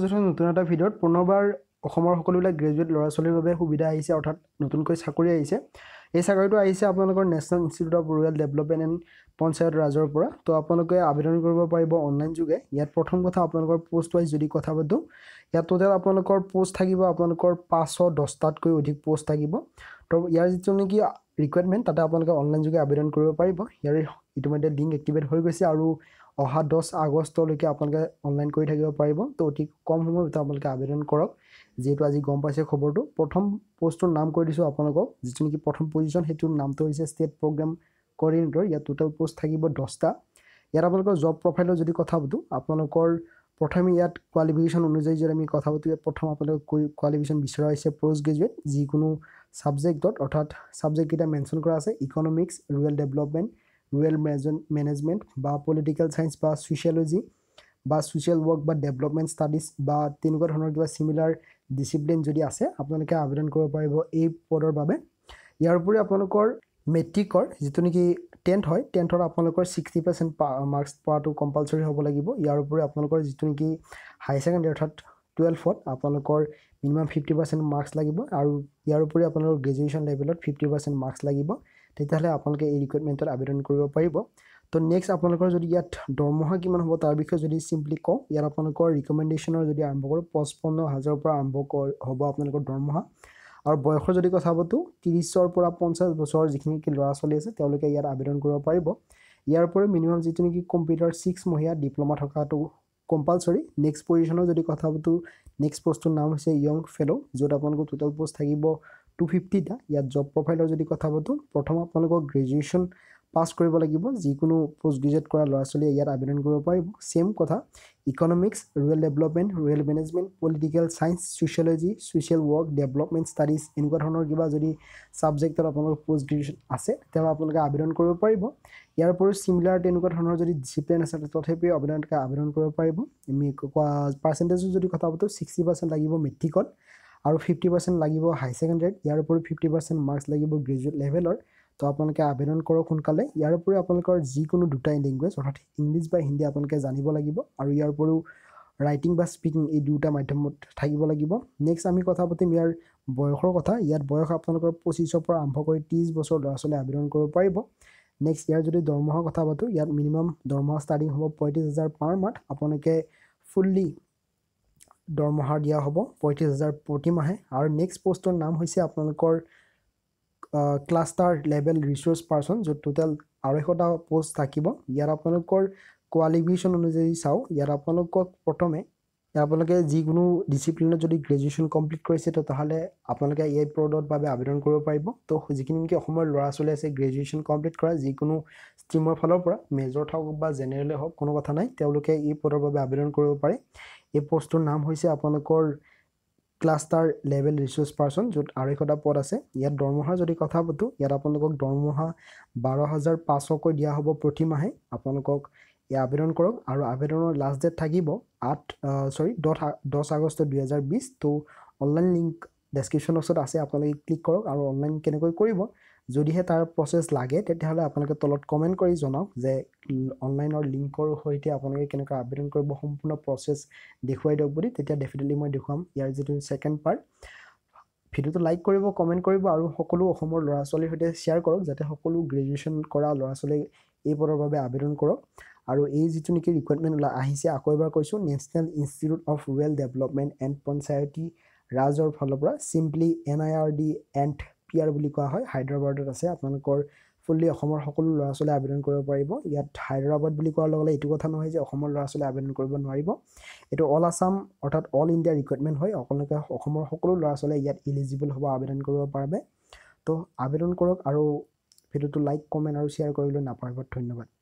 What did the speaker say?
education নতুন এটা ভিডিঅ'ত পুনৰবাৰ অসমৰ সকলোবিলাক গ্ৰেজুৱেট ল'ৰা ছোৱালীৰ বাবে সুবিধা আহিছে অৰ্থাৎ নতুনকৈ চাকৰি আহিছে এই চাকৰিটো আহিছে আপোনালোকৰ National Institute of Rural Development and Panchayat ৰাজৰ পৰা ত' আপোনালোকে আবেদন কৰিব পাৰিব অনলাইন যোগে ইয়াত প্ৰথম কথা আপোনালোকৰ পোষ্ট ৱাইজ যদি কথা পাতোঁ ইয়াত টোটেল আপোনালোকৰ পোষ্ট থাকিব আপোনালোকৰ পাঁচশ দহটাতকৈ অধিক পোষ্ট থাকিব ত' ইয়াৰ যিটো নেকি ৰিকুৱাৰমেণ্ট তাতে আপোনালোকে অনলাইন যোগে আবেদন কৰিব পাৰিব ইয়াৰ ইতিমধ্যে লিংক এক্টিভেট হৈ গৈছে আৰু অহা দহ আগষ্টলৈকে আপোনালোকে অনলাইন কৰি থাকিব পাৰিব তো অতি কম সময়ৰ ভিতৰত আপোনালোকে আবেদন কৰক যিহেতু আজি গম পাইছে খবৰটো প্ৰথম পষ্টটোৰ নাম কৈ দিছোঁ আপোনালোকক যিটো নেকি প্ৰথম পজিশ্যন সেইটোৰ নামটো হৈছে ষ্টেট প্ৰগ্ৰেম কৰ্ডিনেটৰ ইয়াত টোটেল পষ্ট থাকিব দহটা ইয়াত আপোনালোকৰ জব প্ৰফাইলৰ যদি কথা পাতোঁ আপোনালোকৰ প্ৰথমে ইয়াত কোৱালিফিকেশ্যন অনুযায়ী যদি আমি কথা পাতোঁ প্ৰথম আপোনালোকে কোৱালিফিকেশ্যন বিচৰা হৈছে পষ্ট গ্ৰেজুৱেট যিকোনো ছাবজেক্টত অৰ্থাৎ ছাবজেক্টকেইটা মেনশ্যন কৰা আছে economics rural development rural management বা পলিটিকেল চায়েন্স বা ছ'চিয়লজি বা ছ'চিয়েল ৱৰ্ক বা ডেভেলপমেণ্ট ষ্টাডিজ বা তেনেকুৱা ধৰণৰ কিবা ছিমিলাৰ ডিচিপ্লিন যদি আছে আপোনালোকে আবেদন কৰিব পাৰিব এই পদৰ বাবে ইয়াৰ উপৰিও আপোনালোকৰ মেট্ৰিকৰ যিটো নেকি টেন্থ হয় টেন্থত আপোনালোকৰ ছিক্সটি পাৰ্চেণ্ট মাৰ্কছ পোৱাটো কম্পালচৰি হ'ব লাগিব ইয়াৰ উপৰিও আপোনালোকৰ যিটো নেকি হাই ছেকেণ্ডেৰী অৰ্থাৎ টুৱেলভত আপোনালোকৰ মিনিমাম ফিফটি পাৰ্চেণ্ট মাৰ্কছ লাগিব আৰু ইয়াৰ উপৰিও আপোনালোকৰ গ্ৰেজুৱেশ্যন লেভেলত ফিফটি পাৰ্চেণ্ট মাৰ্কছ লাগিব তেতিয়াহ'লে আপোনালোকে এই ৰিক্ৰুইটমেণ্টত আবেদন কৰিব পাৰিব তো নেক্সট আপোনালোকৰ যদি ইয়াত দৰমহা কিমান হ'ব তাৰ বিষয়ে যদি চিম্পলি কওঁ ইয়াত আপোনালোকৰ ৰিকমেণ্ডেশ্যনৰ যদি আৰম্ভ কৰোঁ পঁচপন্ন হাজাৰৰ পৰা আৰম্ভ কৰ হ'ব আপোনালোকৰ দৰমহা আৰু বয়সৰ যদি কথা পাতোঁ ত্ৰিছৰ পৰা পঞ্চাছ বছৰৰ যিখিনি নেকি ল'ৰা ছোৱালী আছে তেওঁলোকে ইয়াত আবেদন কৰিব পাৰিব ইয়াৰ উপৰিও মিনিমাম যিটো নেকি কম্পিউটাৰ ছিক্স মহীয়া ডিপ্ল'মা থকাটো কম্পালচৰি নেক্সট পজিশ্যনৰ যদি কথা পাতোঁ নেক্সট পষ্টটোৰ নাম হৈছে য়ং ফেল' য'ত আপোনালোকৰ টুটেল পষ্ট থাকিব টু ফিফটিটা ইয়াত জব প্ৰফাইলৰ যদি কথা পাতোঁ প্ৰথম আপোনালোকক গ্ৰেজুৱেশ্যন পাছ কৰিব লাগিব যিকোনো পষ্ট গ্ৰেজুৱেট কৰা ল'ৰা ছোৱালীয়ে ইয়াত আবেদন কৰিব পাৰিব ছেম কথা economics rural development rural management political science sociology social work development studies এনেকুৱা ধৰণৰ কিবা যদি ছাবজেক্টত আপোনালোকৰ পষ্ট গ্ৰেজুৱেশ্যন আছে তেওঁ আপোনালোকে আবেদন কৰিব পাৰিব ইয়াৰ উপৰিও ছিমিলাৰ তেনেকুৱা ধৰণৰ যদি ডিচিপ্লিন আছে তথাপিও আপোনালোকে আবেদন কৰিব পাৰিব পাৰ্চেণ্টেজো যদি কথা পাতোঁ ছিক্সটি পাৰ্চেণ্ট লাগিব মেট্ৰিকত আৰু ফিফটি পাৰ্চেণ্ট লাগিব হাই ছেকেণ্ডেৰীত ইয়াৰ উপৰিও ফিফটি পাৰ্চেণ্ট মাৰ্কছ লাগিব গ্ৰেজুৱেট লেভেলৰ তো আপোনালোকে আবেদন কৰক সোনকালে ইয়াৰ উপৰিও আপোনালোকৰ যিকোনো দুটাই লেংগুৱেজ অৰ্থাৎ ইংলিছ বা হিন্দী আপোনালোকে জানিব লাগিব আৰু ইয়াৰ উপৰিও ৰাইটিং বা স্পিকিং এই দুটা মাধ্যমত থাকিব লাগিব নেক্সট আমি কথা পাতিম ইয়াৰ বয়সৰ কথা ইয়াত বয়স আপোনালোকৰ পঁচিছৰ পৰা আৰম্ভ কৰি ত্ৰিছ বছৰ ল'ৰা ছোৱালীয়ে আবেদন কৰিব পাৰিব নেক্সট ইয়াৰ যদি দৰমহাৰ কথা পাতোঁ ইয়াত মিনিমাম দৰমহা ষ্টাৰ্টিং হ'ব পঁয়ত্ৰিছ হাজাৰ পাৰ মান্থ আপোনালোকে ফুল্লি দৰমহা দিয়া হ'ব পঁয়ত্ৰিছ হাজাৰ প্ৰতিমাহে আৰু নেক্সট পষ্টৰ নাম হৈছে আপোনালোকৰ ক্লাষ্টাৰ লেভেল ৰিচ'ৰ্চ পাৰ্চন য'ত টোটেল আঢ়ৈশটা পষ্ট থাকিব ইয়াত আপোনালোকৰ কোৱালিফিকেশ্যন অনুযায়ী চাওঁ ইয়াত আপোনালোকক প্ৰথমে আপোনালোকে যিকোনো ডিচিপ্লিনত যদি গ্ৰেজুৱেশ্যন কমপ্লিট কৰিছে তো তাহলে আপোনালোকে এ আই প্ৰডৰ বাবে আবেদন কৰিব পাৰিব তো যিখিনি নেকি অসমৰ ল'ৰা ছোৱালী আছে গ্ৰেজুৱেশ্যন কমপ্লিট কৰা যিকোনো ষ্ট্ৰীমৰ ফালৰ পৰা মেজৰত হওক বা জেনেৰেলে হওক কোনো কথা নাই তেওঁলোকে এই পদৰ বাবে আবেদন কৰিব পাৰে এই পষ্টটোৰ নাম হৈছে আপোনালোকৰ ক্লাষ্টাৰ লেভেল ৰিচোৰ্চ পাৰ্চন য'ত আঢ়ৈশটা পদ আছে ইয়াত দৰমহাৰ যদি কথা পাতোঁ ইয়াত আপোনালোকক দৰমহা বাৰ হাজাৰ পাঁচশকৈ দিয়া হ'ব প্ৰতি মাহে আপোনালোকক ইয়াৰ আবেদন কৰক আৰু আবেদনৰ লাষ্ট ডেট থাকিব আঠ চৰি দহ দহ আগষ্ট দুহেজাৰ বিছ ত' অনলাইন লিংক ডেছক্ৰিপশ্যন বক্সত আছে আপোনালোকে ক্লিক কৰক আৰু অনলাইন কেনেকৈ কৰিব যদিহে তাৰ প্ৰচেছ লাগে তেতিয়াহ'লে আপোনালোকে তলত কমেণ্ট কৰি জনাওক যে অনলাইনৰ লিংকৰ সৈতে আপোনালোকে কেনেকৈ আবেদন কৰিব সম্পূৰ্ণ প্ৰচেছ দেখুৱাই দিয়ক বুলি তেতিয়া ডেফিনেটলি মই দেখুৱাম ইয়াৰ যিটো ছেকেণ্ড পাৰ্ট ভিডিঅ'টো লাইক কৰিব কমেণ্ট কৰিব আৰু সকলো অসমৰ ল'ৰা ছোৱালীৰ সৈতে শ্বেয়াৰ কৰক যাতে সকলো গ্ৰেজুৱেশ্যন কৰা ল'ৰা ছোৱালীয়ে এই পদৰ বাবে আবেদন কৰক আৰু এই যিটো নেকি ৰিকুৱাৰমেণ্ট ওলাই আহিছে আকৌ এবাৰ কৈছোঁ National Institute of Rural Development and Panchayati ৰাজৰ ফালৰ পৰা simply N I R D and P R বুলি কোৱা হয় হায়দৰাবাদত আছে আপোনালোকৰ ফুল্লি অসমৰ সকলো ল'ৰা ছোৱালীয়ে আবেদন কৰিব পাৰিব ইয়াত হায়দৰাবাদ বুলি কোৱাৰ লগে লগে এইটো কথা নহয় যে অসমৰ ল'ৰা ছোৱালীয়ে আবেদন কৰিব নোৱাৰিব এইটো অল আছাম অৰ্থাৎ অল ইণ্ডিয়া ৰিকুৱাৰমেণ্ট হয় আপোনালোকে অসমৰ সকলো ল'ৰা ছোৱালীয়ে ইয়াত ইলিজিবল হ'ব আবেদন কৰিব পাৰে তো আবেদন কৰক আৰু ভিডিঅ'টো লাইক কমেণ্ট আৰু শ্বেয়াৰ কৰিবলৈ নাপাহৰিব ধন্যবাদ